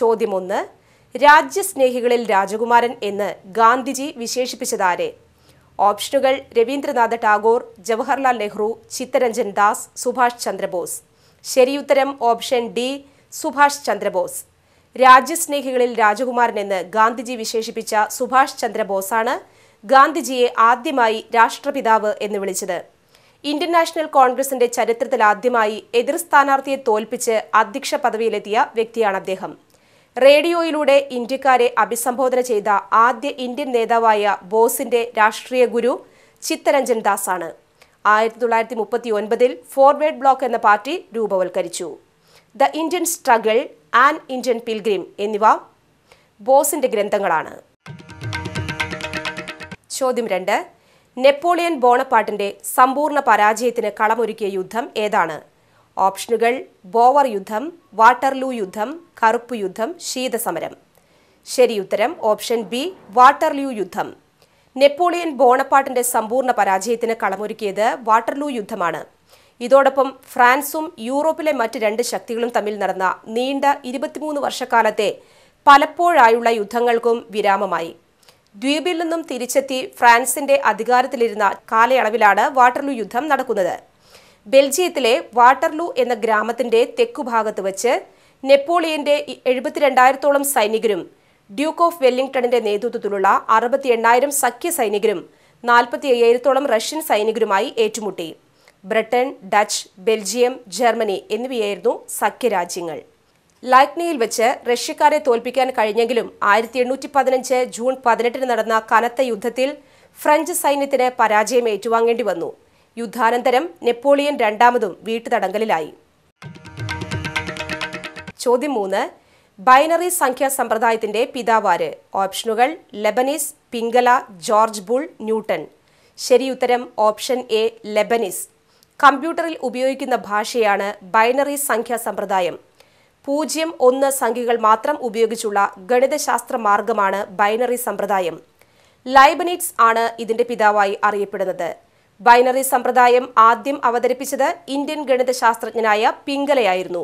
ചോദ്യമൊന്ന് രാജ്യസ്നേഹികളിൽ രാജകുമാരൻ എന്ന് ഗാന്ധിജി വിശേഷിപ്പിച്ചതാരെ ഓപ്ഷനുകൾ രവീന്ദ്രനാഥ് ടാഗോർ ജവഹർലാൽ നെഹ്റു ചിത്തരഞ്ജൻ ദാസ് സുഭാഷ് ചന്ദ്രബോസ് ശരിയുത്തരം ഓപ്ഷൻ ഡി സുഭാഷ് ചന്ദ്രബോസ് രാജ്യസ്നേഹികളിൽ രാജകുമാരൻ എന്ന് ഗാന്ധിജി വിശേഷിപ്പിച്ച സുഭാഷ് ചന്ദ്രബോസാണ് ഗാന്ധിജിയെ ആദ്യമായി രാഷ്ട്രപിതാവ് എന്ന് വിളിച്ചത് ഇന്ത്യൻ നാഷണൽ കോൺഗ്രസിന്റെ ചരിത്രത്തിൽ ആദ്യമായി എതിർ സ്ഥാനാർത്ഥിയെ തോൽപ്പിച്ച് അധ്യക്ഷ പദവിയിലെത്തിയ വ്യക്തിയാണ് അദ്ദേഹം റേഡിയോയിലൂടെ ഇന്ത്യക്കാരെ അഭിസംബോധന ചെയ്ത ആദ്യ ഇന്ത്യൻ നേതാവായ ബോസിന്റെ രാഷ്ട്രീയ ഗുരു ചിത്തരഞ്ജൻ ദാസാണ് ആയിരത്തി തൊള്ളായിരത്തി മുപ്പത്തി ഒൻപതിൽ ഫോർവേഡ് ബ്ലോക്ക് എന്ന പാർട്ടി രൂപവൽക്കരിച്ചു the Indian struggle and Indian pilgrim എന്നിവ ബോസിന്റെ ഗ്രന്ഥങ്ങളാണ് ചോദ്യം രണ്ട് നെപ്പോളിയൻ ബോണപ്പാട്ടിന്റെ സമ്പൂർണ്ണ പരാജയത്തിന് കളമൊരുക്കിയ യുദ്ധം ഏതാണ് ഓപ്ഷനുകൾ ബോവർ യുദ്ധം വാട്ടർലൂ യുദ്ധം കറുപ്പ് യുദ്ധം ശീതസമരം ശരി ഉത്തരം ഓപ്ഷൻ ബി വാട്ടർലൂ യുദ്ധം നെപ്പോളിയൻ ബോണപ്പാട്ടിന്റെ സമ്പൂർണ്ണ പരാജയത്തിന് കളമൊരുക്കിയത് വാട്ടർലൂ യുദ്ധമാണ് ഇതോടൊപ്പം ഫ്രാൻസും യൂറോപ്പിലെ മറ്റ് രണ്ട് ശക്തികളും തമ്മിൽ നടന്ന നീണ്ട ഇരുപത്തിമൂന്ന് വർഷക്കാലത്തെ പലപ്പോഴായുള്ള യുദ്ധങ്ങൾക്കും വിരാമമായി ദ്വീപിൽ നിന്നും തിരിച്ചെത്തി ഫ്രാൻസിന്റെ അധികാരത്തിലിരുന്ന കാലയളവിലാണ് വാട്ടർലൂ യുദ്ധം നടക്കുന്നത് ബെൽജിയത്തിലെ വാട്ടർലൂ എന്ന ഗ്രാമത്തിന്റെ തെക്കുഭാഗത്ത് വച്ച് നെപ്പോളിയന്റെ എഴുപത്തിരണ്ടായിരത്തോളം സൈനികരും ഡ്യൂക്ക് ഓഫ് വെല്ലിംഗ്ടണിന്റെ നേതൃത്വത്തിലുള്ള അറുപത്തി എണ്ണായിരം സഖ്യ സൈനികരും നാൽപ്പത്തി അയ്യായിരത്തോളം റഷ്യൻ സൈനികരുമായി ഏറ്റുമുട്ടി ബ്രിട്ടൻ ഡച്ച് ബെൽജിയം ജർമ്മനി എന്നിവയായിരുന്നു സഖ്യരാജ്യങ്ങൾ ലൈക്നയിൽ വെച്ച് റഷ്യക്കാരെ തോൽപ്പിക്കാൻ കഴിഞ്ഞെങ്കിലും ആയിരത്തി എണ്ണൂറ്റി പതിനഞ്ച് ജൂൺ പതിനെട്ടിന് നടന്ന കനത്ത യുദ്ധത്തിൽ ഫ്രഞ്ച് സൈന്യത്തിന് പരാജയം ഏറ്റുവാങ്ങേണ്ടി വന്നു യുദ്ധാനന്തരം നെപ്പോളിയൻ രണ്ടാമതും വീട്ടുതടങ്കലിലായി ചോദ്യം മൂന്ന് ബൈനറി സംഖ്യാ സമ്പ്രദായത്തിന്റെ പിതാവാര് ഓപ്ഷനുകൾ Leibniz Pingala George Boole Newton ശരിയുത്തരം ഓപ്ഷൻ എ ലെബനീസ് കമ്പ്യൂട്ടറിൽ ഉപയോഗിക്കുന്ന ഭാഷയാണ് ബൈനറി സംഖ്യാ സമ്പ്രദായം പൂജ്യം ഒന്ന് സംഖ്യകൾ മാത്രം ഉപയോഗിച്ചുള്ള ഗണിതശാസ്ത്ര മാർഗമാണ് ബൈനറി സമ്പ്രദായം ലൈബനിറ്റ്സ് ആണ് ഇതിന്റെ പിതാവായി അറിയപ്പെടുന്നത് ബൈനറി സമ്പ്രദായം ആദ്യം അവതരിപ്പിച്ചത് ഇന്ത്യൻ ഗണിത ശാസ്ത്രജ്ഞനായ പിംഗലയായിരുന്നു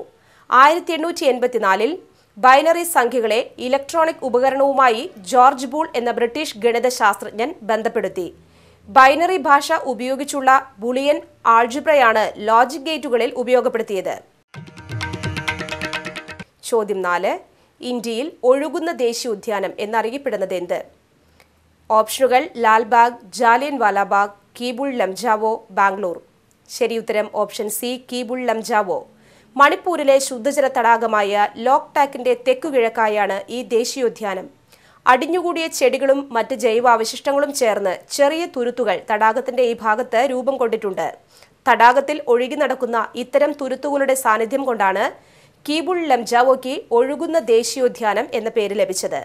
ആയിരത്തി എണ്ണൂറ്റി എൺപത്തിനാലിൽ ബൈനറി സംഖ്യകളെ ഇലക്ട്രോണിക് ഉപകരണവുമായി ജോർജ് ബൂൾ എന്ന ബ്രിട്ടീഷ് ഗണിത ശാസ്ത്രജ്ഞൻ ബന്ധപ്പെടുത്തി ബൈനറി ഭാഷ ഉപയോഗിച്ചുള്ള ബുളിയൻ ആൾജിബ്രയാണ് ലോജിക് ഗേറ്റുകളിൽ ഉപയോഗപ്പെടുത്തിയത് ചോദ്യം നാല് ഇന്ത്യയിൽ ഒഴുകുന്ന ദേശീയോദ്യാനം എന്നറിയപ്പെടുന്നത് എന്ത് ഓപ്ഷനുകൾ ലാൽബാഗ് ജാലിയൻ വാലാബാഗ് കീബുൾ ലംജാവോ ബാംഗ്ലൂർ ശരി ഉത്തരം ഓപ്ഷൻ സി കീബുൾ ലംജാവോ മണിപ്പൂരിലെ ശുദ്ധജല തടാകമായ ലോക് ടാക്കിന്റെ തെക്കുകിഴക്കായാണ് ഈ ദേശീയോദ്യാനം അടിഞ്ഞുകൂടിയ ചെടികളും മറ്റ് ജൈവാവശിഷ്ടങ്ങളും ചേർന്ന് ചെറിയ തുരുത്തുകൾ തടാകത്തിന്റെ ഈ ഭാഗത്ത് രൂപം കൊണ്ടിട്ടുണ്ട് തടാകത്തിൽ ഒഴുകി നടക്കുന്ന ഇത്തരം തുരുത്തുകളുടെ സാന്നിധ്യം കൊണ്ടാണ് കീബുൾ ലംജാവോക്ക് ഒഴുകുന്ന ദേശീയോദ്യാനം എന്ന പേര് ലഭിച്ചത്